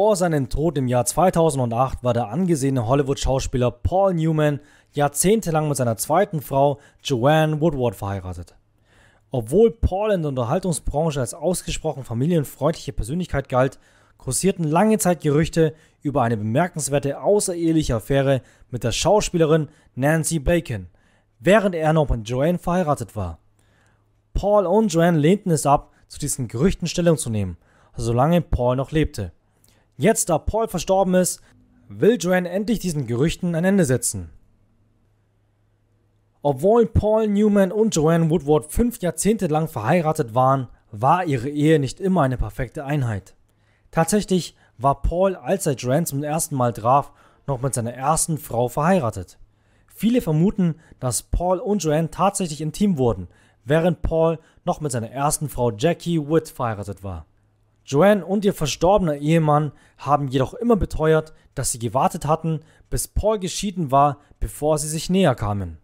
Vor seinem Tod im Jahr 2008 war der angesehene Hollywood-Schauspieler Paul Newman jahrzehntelang mit seiner zweiten Frau Joanne Woodward verheiratet. Obwohl Paul in der Unterhaltungsbranche als ausgesprochen familienfreundliche Persönlichkeit galt, kursierten lange Zeit Gerüchte über eine bemerkenswerte außereheliche Affäre mit der Schauspielerin Nancy Bacon, während er noch mit Joanne verheiratet war. Paul und Joanne lehnten es ab, zu diesen Gerüchten Stellung zu nehmen, solange Paul noch lebte. Jetzt, da Paul verstorben ist, will Joanne endlich diesen Gerüchten ein Ende setzen. Obwohl Paul Newman und Joanne Woodward fünf Jahrzehnte lang verheiratet waren, war ihre Ehe nicht immer eine perfekte Einheit. Tatsächlich war Paul, als er Joanne zum ersten Mal traf, noch mit seiner ersten Frau verheiratet. Viele vermuten, dass Paul und Joanne tatsächlich intim wurden, während Paul noch mit seiner ersten Frau Jackie Witt verheiratet war. Joanne und ihr verstorbener Ehemann haben jedoch immer beteuert, dass sie gewartet hatten, bis Paul geschieden war, bevor sie sich näher kamen.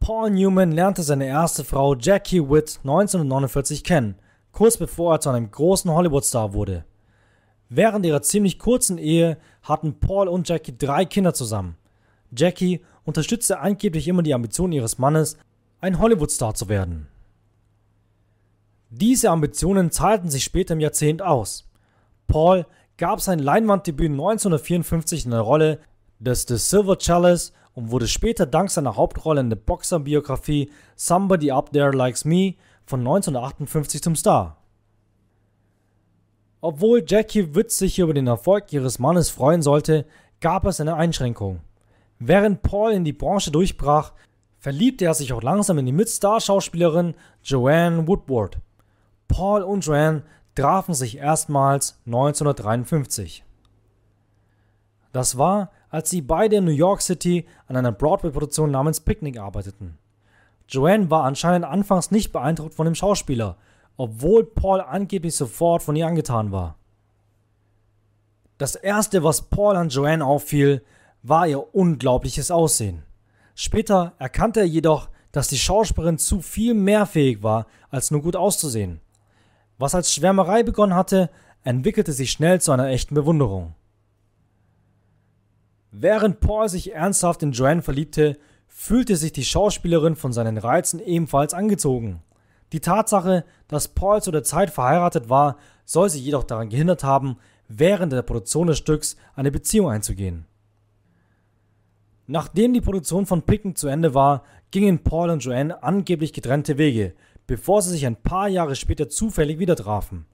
Paul Newman lernte seine erste Frau Jackie Witt 1949 kennen, kurz bevor er zu einem großen Hollywood-Star wurde. Während ihrer ziemlich kurzen Ehe hatten Paul und Jackie drei Kinder zusammen. Jackie unterstützte angeblich immer die Ambition ihres Mannes, ein Hollywood-Star zu werden. Diese Ambitionen zahlten sich später im Jahrzehnt aus. Paul gab sein Leinwanddebüt 1954 in der Rolle des The Silver Chalice und wurde später dank seiner Hauptrolle in der Boxerbiografie Somebody Up There Likes Me von 1958 zum Star. Obwohl Jackie Witt sich über den Erfolg ihres Mannes freuen sollte, gab es eine Einschränkung. Während Paul in die Branche durchbrach, verliebte er sich auch langsam in die Mitstar-Schauspielerin Joanne Woodward. Paul und Joanne trafen sich erstmals 1953. Das war, als sie beide in New York City an einer Broadway-Produktion namens Picnic arbeiteten. Joanne war anscheinend anfangs nicht beeindruckt von dem Schauspieler, obwohl Paul angeblich sofort von ihr angetan war. Das erste, was Paul an Joanne auffiel, war ihr unglaubliches Aussehen. Später erkannte er jedoch, dass die Schauspielerin zu viel mehr fähig war, als nur gut auszusehen. Was als Schwärmerei begonnen hatte, entwickelte sich schnell zu einer echten Bewunderung. Während Paul sich ernsthaft in Joanne verliebte, fühlte sich die Schauspielerin von seinen Reizen ebenfalls angezogen. Die Tatsache, dass Paul zu der Zeit verheiratet war, soll sie jedoch daran gehindert haben, während der Produktion des Stücks eine Beziehung einzugehen. Nachdem die Produktion von Picken zu Ende war, gingen Paul und Joanne angeblich getrennte Wege, bevor sie sich ein paar Jahre später zufällig wieder trafen.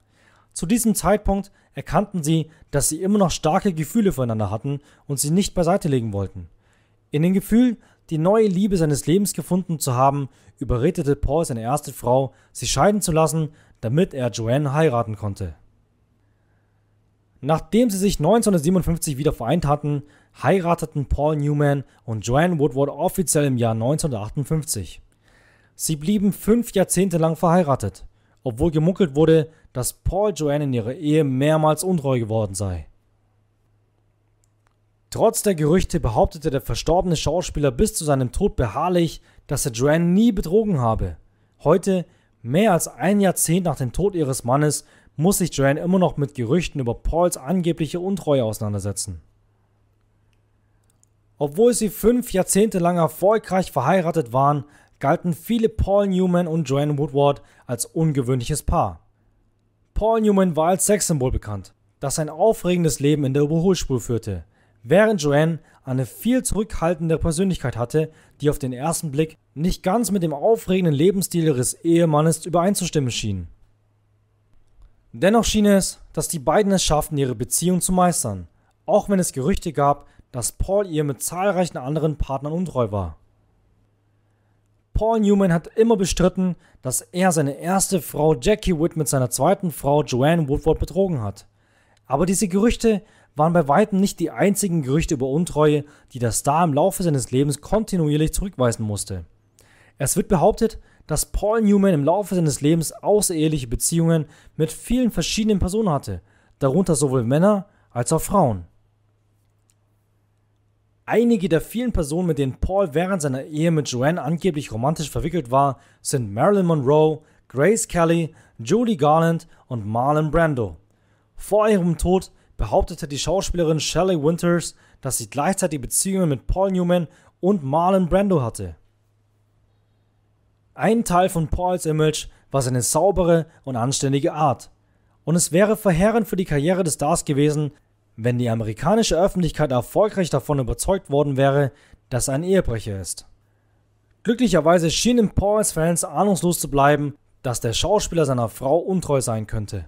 Zu diesem Zeitpunkt erkannten sie, dass sie immer noch starke Gefühle füreinander hatten und sie nicht beiseite legen wollten. In dem Gefühl, die neue Liebe seines Lebens gefunden zu haben, überredete Paul seine erste Frau, sie scheiden zu lassen, damit er Joanne heiraten konnte. Nachdem sie sich 1957 wieder vereint hatten, heirateten Paul Newman und Joanne Woodward offiziell im Jahr 1958. Sie blieben fünf Jahrzehnte lang verheiratet, obwohl gemunkelt wurde, dass Paul Joanne in ihrer Ehe mehrmals untreu geworden sei. Trotz der Gerüchte behauptete der verstorbene Schauspieler bis zu seinem Tod beharrlich, dass er Joanne nie betrogen habe. Heute, mehr als ein Jahrzehnt nach dem Tod ihres Mannes, muss sich Joanne immer noch mit Gerüchten über Pauls angebliche Untreue auseinandersetzen. Obwohl sie fünf Jahrzehnte lang erfolgreich verheiratet waren, galten viele Paul Newman und Joanne Woodward als ungewöhnliches Paar. Paul Newman war als Sexsymbol bekannt, das ein aufregendes Leben in der Überholspur führte, während Joanne eine viel zurückhaltende Persönlichkeit hatte, die auf den ersten Blick nicht ganz mit dem aufregenden Lebensstil ihres Ehemannes übereinzustimmen schien. Dennoch schien es, dass die beiden es schafften, ihre Beziehung zu meistern, auch wenn es Gerüchte gab, dass Paul ihr mit zahlreichen anderen Partnern untreu war. Paul Newman hat immer bestritten, dass er seine erste Frau Jackie Wood mit seiner zweiten Frau Joanne Woodward betrogen hat. Aber diese Gerüchte waren bei weitem nicht die einzigen Gerüchte über Untreue, die der Star im Laufe seines Lebens kontinuierlich zurückweisen musste. Es wird behauptet, dass Paul Newman im Laufe seines Lebens außereheliche Beziehungen mit vielen verschiedenen Personen hatte, darunter sowohl Männer als auch Frauen. Einige der vielen Personen, mit denen Paul während seiner Ehe mit Joanne angeblich romantisch verwickelt war, sind Marilyn Monroe, Grace Kelly, Julie Garland und Marlon Brando. Vor ihrem Tod behauptete die Schauspielerin Shelley Winters, dass sie gleichzeitig Beziehungen mit Paul Newman und Marlon Brando hatte. Ein Teil von Pauls Image war seine saubere und anständige Art. Und es wäre verheerend für die Karriere des Stars gewesen, wenn die amerikanische Öffentlichkeit erfolgreich davon überzeugt worden wäre, dass er ein Ehebrecher ist. Glücklicherweise schienen Pauls Fans ahnungslos zu bleiben, dass der Schauspieler seiner Frau untreu sein könnte.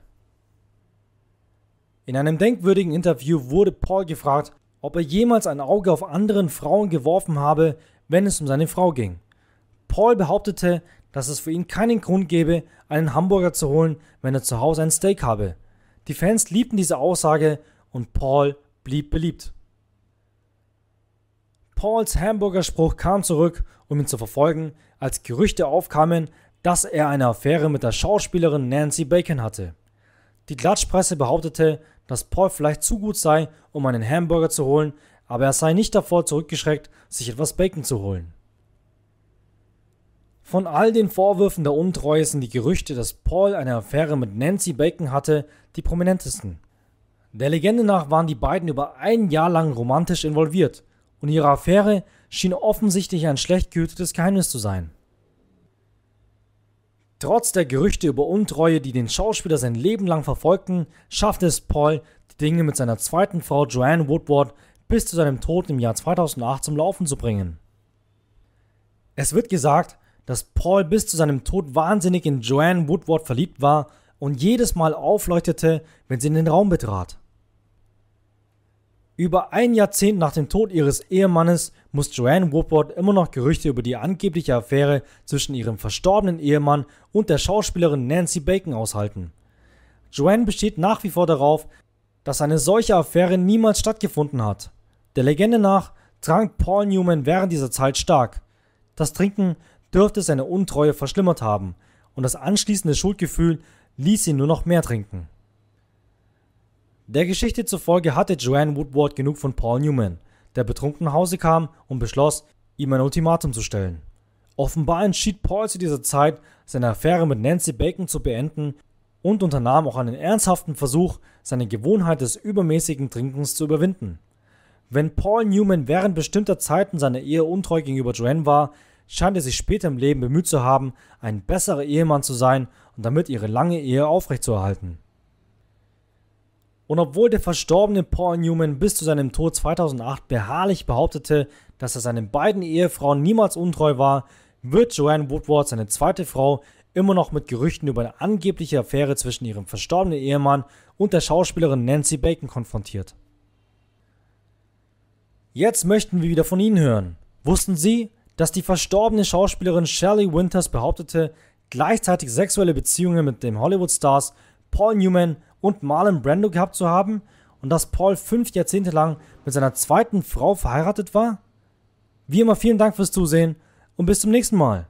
In einem denkwürdigen Interview wurde Paul gefragt, ob er jemals ein Auge auf anderen Frauen geworfen habe, wenn es um seine Frau ging. Paul behauptete, dass es für ihn keinen Grund gäbe, einen Hamburger zu holen, wenn er zu Hause ein Steak habe. Die Fans liebten diese Aussage und Paul blieb beliebt. Pauls Hamburger Spruch kam zurück, um ihn zu verfolgen, als Gerüchte aufkamen, dass er eine Affäre mit der Schauspielerin Nancy Bacon hatte. Die Klatschpresse behauptete, dass Paul vielleicht zu gut sei, um einen Hamburger zu holen, aber er sei nicht davor zurückgeschreckt, sich etwas Bacon zu holen. Von all den Vorwürfen der Untreue sind die Gerüchte, dass Paul eine Affäre mit Nancy Bacon hatte, die prominentesten. Der Legende nach waren die beiden über ein Jahr lang romantisch involviert und ihre Affäre schien offensichtlich ein schlecht gehütetes Geheimnis zu sein. Trotz der Gerüchte über Untreue, die den Schauspieler sein Leben lang verfolgten, schaffte es Paul, die Dinge mit seiner zweiten Frau Joanne Woodward bis zu seinem Tod im Jahr 2008 zum Laufen zu bringen. Es wird gesagt, dass Paul bis zu seinem Tod wahnsinnig in Joanne Woodward verliebt war und jedes Mal aufleuchtete, wenn sie in den Raum betrat. Über ein Jahrzehnt nach dem Tod ihres Ehemannes muss Joanne Woodward immer noch Gerüchte über die angebliche Affäre zwischen ihrem verstorbenen Ehemann und der Schauspielerin Nancy Bacon aushalten. Joanne besteht nach wie vor darauf, dass eine solche Affäre niemals stattgefunden hat. Der Legende nach trank Paul Newman während dieser Zeit stark. Das Trinken dürfte seine Untreue verschlimmert haben und das anschließende Schuldgefühl ließ sie nur noch mehr trinken. Der Geschichte zufolge hatte Joanne Woodward genug von Paul Newman, der betrunken nach Hause kam und beschloss, ihm ein Ultimatum zu stellen. Offenbar entschied Paul zu dieser Zeit, seine Affäre mit Nancy Bacon zu beenden und unternahm auch einen ernsthaften Versuch, seine Gewohnheit des übermäßigen Trinkens zu überwinden. Wenn Paul Newman während bestimmter Zeiten seiner Ehe untreu gegenüber Joanne war, scheint er sich später im Leben bemüht zu haben, ein besserer Ehemann zu sein und damit ihre lange Ehe aufrechtzuerhalten. Und obwohl der verstorbene Paul Newman bis zu seinem Tod 2008 beharrlich behauptete, dass er seinen beiden Ehefrauen niemals untreu war, wird Joanne Woodward, seine zweite Frau, immer noch mit Gerüchten über eine angebliche Affäre zwischen ihrem verstorbenen Ehemann und der Schauspielerin Nancy Bacon konfrontiert. Jetzt möchten wir wieder von Ihnen hören. Wussten Sie, dass die verstorbene Schauspielerin Shelley Winters behauptete, gleichzeitig sexuelle Beziehungen mit dem Hollywood-Stars Paul Newman und Marlon Brando gehabt zu haben und dass Paul fünf Jahrzehnte lang mit seiner zweiten Frau verheiratet war? Wie immer vielen Dank fürs Zusehen und bis zum nächsten Mal.